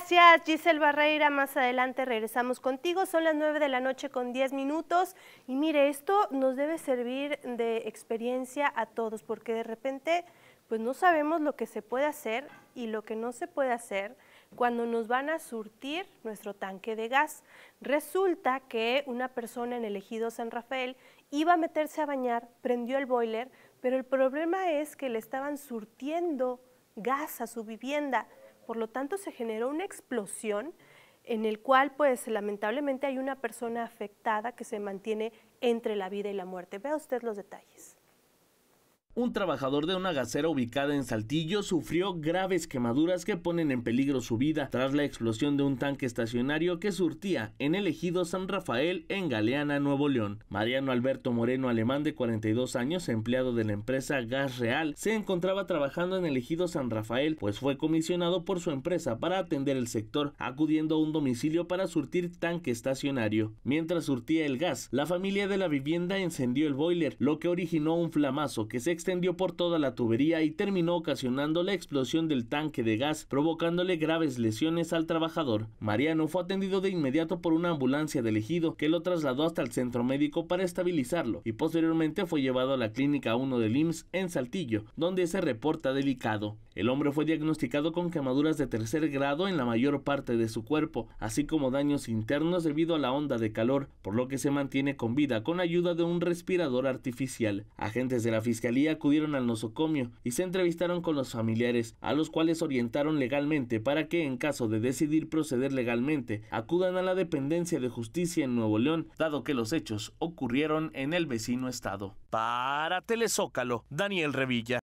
Gracias, Giselle Barreira. Más adelante regresamos contigo. Son las 9 de la noche con 10 minutos. Y mire, esto nos debe servir de experiencia a todos, porque de repente pues no sabemos lo que se puede hacer y lo que no se puede hacer cuando nos van a surtir nuestro tanque de gas. Resulta que una persona en el ejido San Rafael iba a meterse a bañar, prendió el boiler, pero el problema es que le estaban surtiendo gas a su vivienda por lo tanto se generó una explosión en el cual pues lamentablemente hay una persona afectada que se mantiene entre la vida y la muerte. Vea usted los detalles un trabajador de una gasera ubicada en Saltillo sufrió graves quemaduras que ponen en peligro su vida tras la explosión de un tanque estacionario que surtía en el ejido San Rafael en Galeana, Nuevo León. Mariano Alberto Moreno, alemán de 42 años, empleado de la empresa Gas Real, se encontraba trabajando en el ejido San Rafael, pues fue comisionado por su empresa para atender el sector, acudiendo a un domicilio para surtir tanque estacionario. Mientras surtía el gas, la familia de la vivienda encendió el boiler, lo que originó un flamazo que se extendió por toda la tubería y terminó ocasionando la explosión del tanque de gas, provocándole graves lesiones al trabajador. Mariano fue atendido de inmediato por una ambulancia de ejido, que lo trasladó hasta el centro médico para estabilizarlo y posteriormente fue llevado a la clínica 1 del IMSS en Saltillo, donde se reporta delicado. El hombre fue diagnosticado con quemaduras de tercer grado en la mayor parte de su cuerpo, así como daños internos debido a la onda de calor, por lo que se mantiene con vida con ayuda de un respirador artificial. Agentes de la fiscalía acudieron al nosocomio y se entrevistaron con los familiares, a los cuales orientaron legalmente para que, en caso de decidir proceder legalmente, acudan a la dependencia de justicia en Nuevo León, dado que los hechos ocurrieron en el vecino estado. Para Telezócalo, Daniel Revilla.